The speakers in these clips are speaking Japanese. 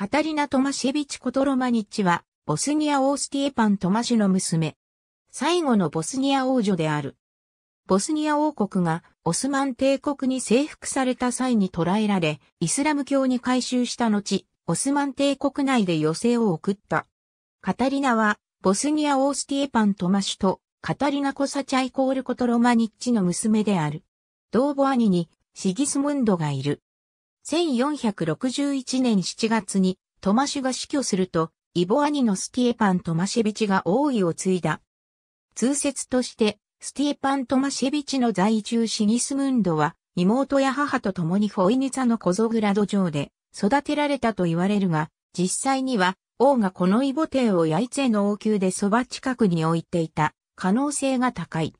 カタリナ・トマシェビチ・コトロマニッチは、ボスニア・オースティエパン・トマシュの娘。最後のボスニア王女である。ボスニア王国がオスマン帝国に征服された際に捕らえられ、イスラム教に改宗した後、オスマン帝国内で余生を送った。カタリナは、ボスニア・オースティエパン・トマシュと、カタリナ・コサチャイコール・コトロマニッチの娘である。同母兄に、シギスムンドがいる。1461年7月にトマシュが死去すると、イボ兄のスティエパン・トマシェビチが王位を継いだ。通説として、スティエパン・トマシェビチの在住シギスムンドは、妹や母と共にホイニツァのコゾグラド城で育てられたと言われるが、実際には王がこのイボ帝をヤイツェの王宮でそば近くに置いていた可能性が高い。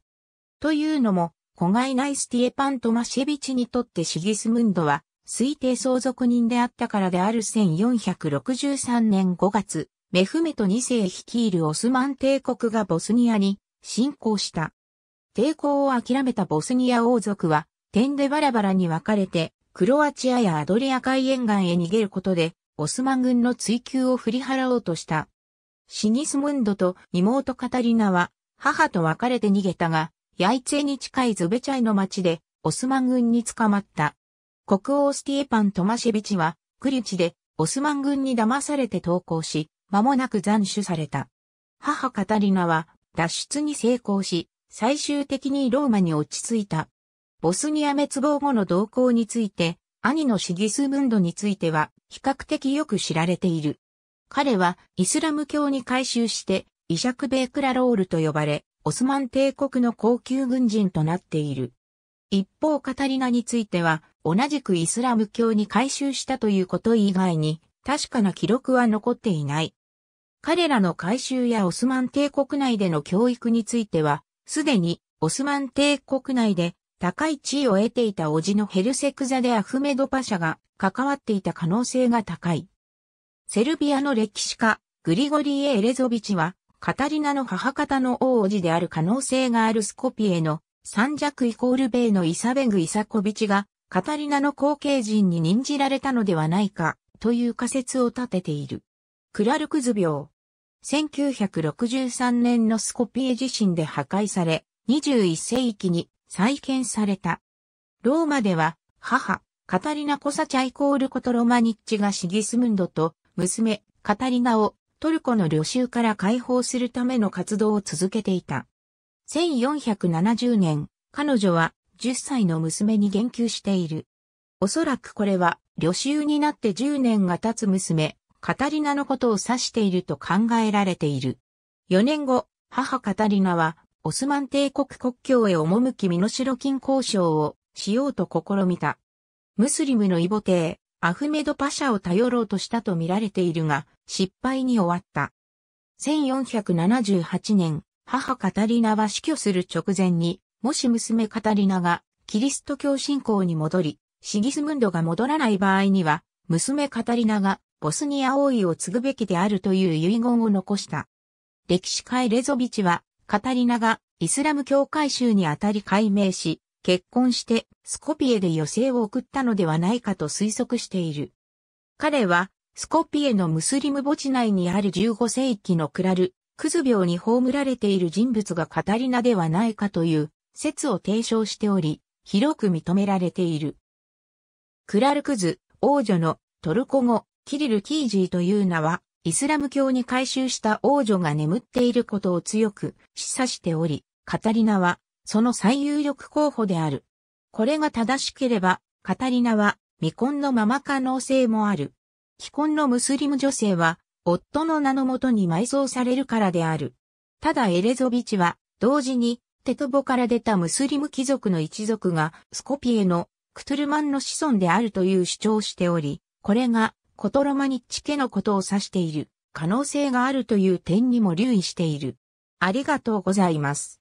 というのも、子がいないスティエパン・トマシェビチにとってシギスムンドは推定相続人であったからである1463年5月、メフメト2世率いるオスマン帝国がボスニアに侵攻した。抵抗を諦めたボスニア王族は、点でバラバラに分かれて、クロアチアやアドリア海沿岸へ逃げることで、オスマン軍の追及を振り払おうとした。シニスムンドと妹カタリナは、母と別れて逃げたが、ヤイツェに近いズベチャイの町で、オスマン軍に捕まった。国王スティエパン・トマシェビチは、クリチで、オスマン軍に騙されて投降し、間もなく斬首された。母カタリナは、脱出に成功し、最終的にローマに落ち着いた。ボスニア滅亡後の動向について、兄のシギスムンドについては、比較的よく知られている。彼は、イスラム教に改宗して、イシャクベークラロールと呼ばれ、オスマン帝国の高級軍人となっている。一方カタリナについては、同じくイスラム教に改宗したということ以外に、確かな記録は残っていない。彼らの改宗やオスマン帝国内での教育については、すでにオスマン帝国内で高い地位を得ていた叔父のヘルセクザでアフメドパシャが関わっていた可能性が高い。セルビアの歴史家、グリゴリー・エレゾビチは、カタリナの母方の王叔父である可能性があるスコピエの三弱イコールベイのイサベグ・イサコビチがカタリナの後継人に任じられたのではないか、という仮説を立てている。クラルクズ病。1963年のスコピエ地震で破壊され、21世紀に再建された。ローマでは、母、カタリナ・コサチャイコール・コトロマニッチがシギスムンドと、娘、カタリナをトルコの旅衆から解放するための活動を続けていた。1470年、彼女は10歳の娘に言及している。おそらくこれは、旅衆になって10年が経つ娘、カタリナのことを指していると考えられている。4年後、母カタリナは、オスマン帝国国境へ赴き身代金交渉をしようと試みた。ムスリムのイボ帝、アフメドパシャを頼ろうとしたと見られているが、失敗に終わった。1478年、母カタリナは死去する直前に、もし娘カタリナがキリスト教信仰に戻り、シギスムンドが戻らない場合には、娘カタリナがボスニア王位を継ぐべきであるという遺言を残した。歴史家へ。レゾビチは、カタリナがイスラム教会州にあたり改名し、結婚してスコピエで余生を送ったのではないかと推測している。彼は、スコピエのムスリム墓地内にある15世紀のクラル、クズ病に葬られている人物がカタリナではないかという説を提唱しており、広く認められている。クラルクズ、王女のトルコ語、キリル・キージーという名は、イスラム教に改宗した王女が眠っていることを強く示唆しており、カタリナは、その最有力候補である。これが正しければ、カタリナは未婚のまま可能性もある。既婚のムスリム女性は、夫の名のもとに埋葬されるからである。ただエレゾビチは、同時にテトボから出たムスリム貴族の一族がスコピエのクトゥルマンの子孫であるという主張をしており、これがコトロマニッチ家のことを指している可能性があるという点にも留意している。ありがとうございます。